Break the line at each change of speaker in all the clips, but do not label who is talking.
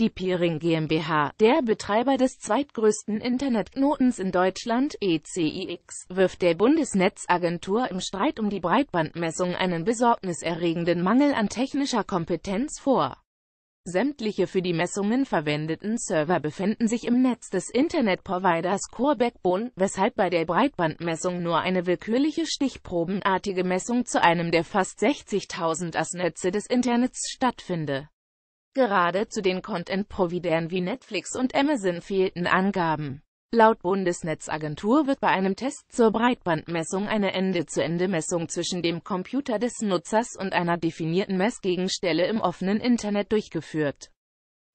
Die Peering GmbH, der Betreiber des zweitgrößten Internetknotens in Deutschland, ECIX, wirft der Bundesnetzagentur im Streit um die Breitbandmessung einen besorgniserregenden Mangel an technischer Kompetenz vor. Sämtliche für die Messungen verwendeten Server befinden sich im Netz des Internetproviders providers Core Backbone, weshalb bei der Breitbandmessung nur eine willkürliche stichprobenartige Messung zu einem der fast 60.000 AS-Netze des Internets stattfinde. Gerade zu den Content-Providern wie Netflix und Amazon fehlten Angaben. Laut Bundesnetzagentur wird bei einem Test zur Breitbandmessung eine Ende-zu-Ende-Messung zwischen dem Computer des Nutzers und einer definierten Messgegenstelle im offenen Internet durchgeführt.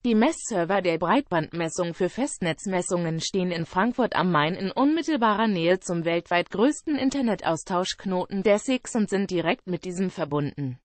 Die Messserver der Breitbandmessung für Festnetzmessungen stehen in Frankfurt am Main in unmittelbarer Nähe zum weltweit größten Internetaustauschknoten der SIX und sind direkt mit diesem verbunden.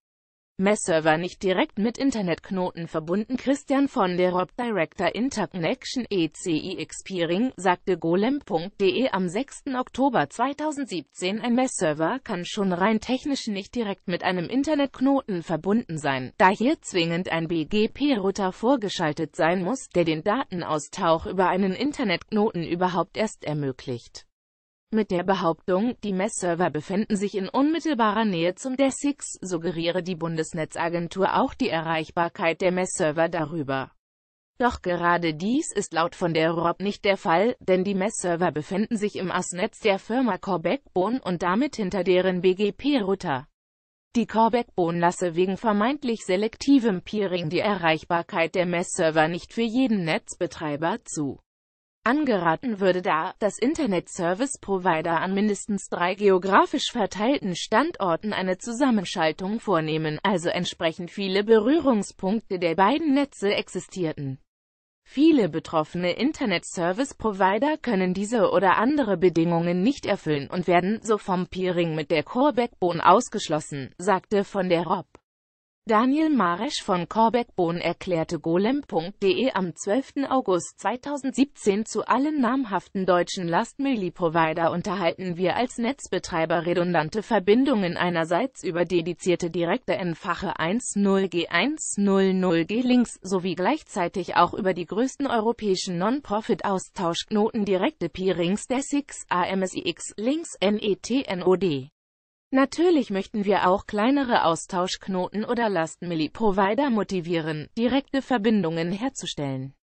Messserver nicht direkt mit Internetknoten verbunden. Christian von der Rob Director Interconnection ECI Expiring sagte golem.de am 6. Oktober 2017, ein Messserver kann schon rein technisch nicht direkt mit einem Internetknoten verbunden sein, da hier zwingend ein BGP-Router vorgeschaltet sein muss, der den Datenaustausch über einen Internetknoten überhaupt erst ermöglicht. Mit der Behauptung, die Messserver befinden sich in unmittelbarer Nähe zum DESIX, suggeriere die Bundesnetzagentur auch die Erreichbarkeit der Messserver darüber. Doch gerade dies ist laut von der ROB nicht der Fall, denn die Messserver befinden sich im AS-Netz der Firma corbeck und damit hinter deren BGP-Router. Die corbeck lasse wegen vermeintlich selektivem Peering die Erreichbarkeit der Messserver nicht für jeden Netzbetreiber zu. Angeraten würde da, dass Internet-Service-Provider an mindestens drei geografisch verteilten Standorten eine Zusammenschaltung vornehmen, also entsprechend viele Berührungspunkte der beiden Netze existierten. Viele betroffene Internet-Service-Provider können diese oder andere Bedingungen nicht erfüllen und werden so vom Peering mit der Core Backbone ausgeschlossen, sagte von der Rob. Daniel Maresch von Korbeck bohn erklärte Golem.de am 12. August 2017 zu allen namhaften deutschen last provider unterhalten wir als Netzbetreiber redundante Verbindungen einerseits über dedizierte direkte N-fache 10G100G-Links sowie gleichzeitig auch über die größten europäischen Non-Profit-Austauschknoten direkte Peerings der SIX AMSIX-Links NETNOD. Natürlich möchten wir auch kleinere Austauschknoten oder last provider motivieren, direkte Verbindungen herzustellen.